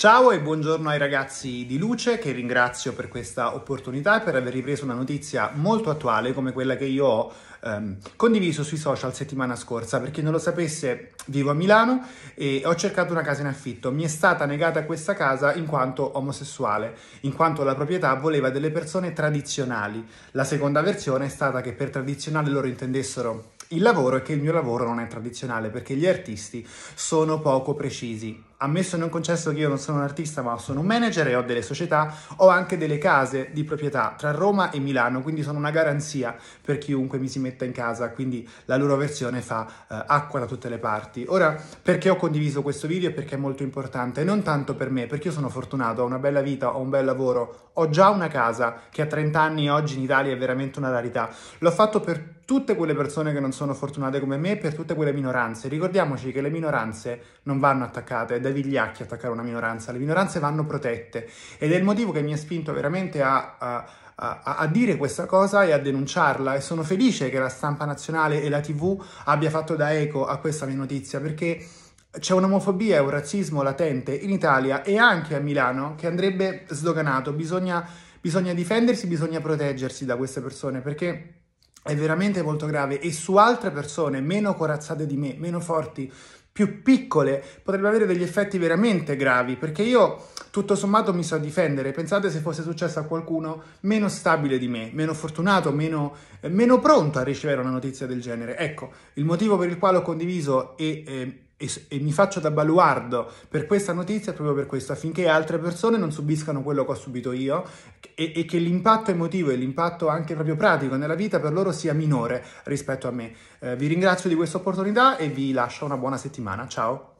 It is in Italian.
Ciao e buongiorno ai ragazzi di Luce che ringrazio per questa opportunità e per aver ripreso una notizia molto attuale come quella che io ho ehm, condiviso sui social settimana scorsa. Per chi non lo sapesse, vivo a Milano e ho cercato una casa in affitto. Mi è stata negata questa casa in quanto omosessuale, in quanto la proprietà voleva delle persone tradizionali. La seconda versione è stata che per tradizionale loro intendessero il lavoro e che il mio lavoro non è tradizionale perché gli artisti sono poco precisi ammesso e non concesso che io non sono un artista ma sono un manager e ho delle società, ho anche delle case di proprietà tra Roma e Milano, quindi sono una garanzia per chiunque mi si metta in casa, quindi la loro versione fa eh, acqua da tutte le parti. Ora, perché ho condiviso questo video e perché è molto importante? Non tanto per me, perché io sono fortunato, ho una bella vita, ho un bel lavoro, ho già una casa che a 30 anni oggi in Italia è veramente una rarità. L'ho fatto per tutte quelle persone che non sono fortunate come me, per tutte quelle minoranze. Ricordiamoci che le minoranze non vanno attaccate da vigliacchi attaccare una minoranza, le minoranze vanno protette ed è il motivo che mi ha spinto veramente a, a a, a, dire questa cosa e a denunciarla e sono felice che la stampa nazionale e la tv abbia fatto da eco a questa mia notizia perché c'è un'omofobia e un razzismo latente in Italia e anche a Milano che andrebbe sdoganato, bisogna, bisogna difendersi, bisogna proteggersi da queste persone perché è veramente molto grave e su altre persone meno corazzate di me, meno forti, più piccole potrebbe avere degli effetti veramente gravi, perché io tutto sommato mi so difendere. Pensate se fosse successo a qualcuno meno stabile di me, meno fortunato, meno, eh, meno pronto a ricevere una notizia del genere. Ecco, il motivo per il quale ho condiviso e... Eh, e, e, mi faccio da baluardo per questa notizia proprio per questo, affinché altre persone non subiscano quello che ho subito io e, e che l'impatto emotivo e l'impatto anche proprio pratico nella vita per loro sia minore rispetto a me. Eh, vi ringrazio di questa opportunità e vi lascio una buona settimana. Ciao!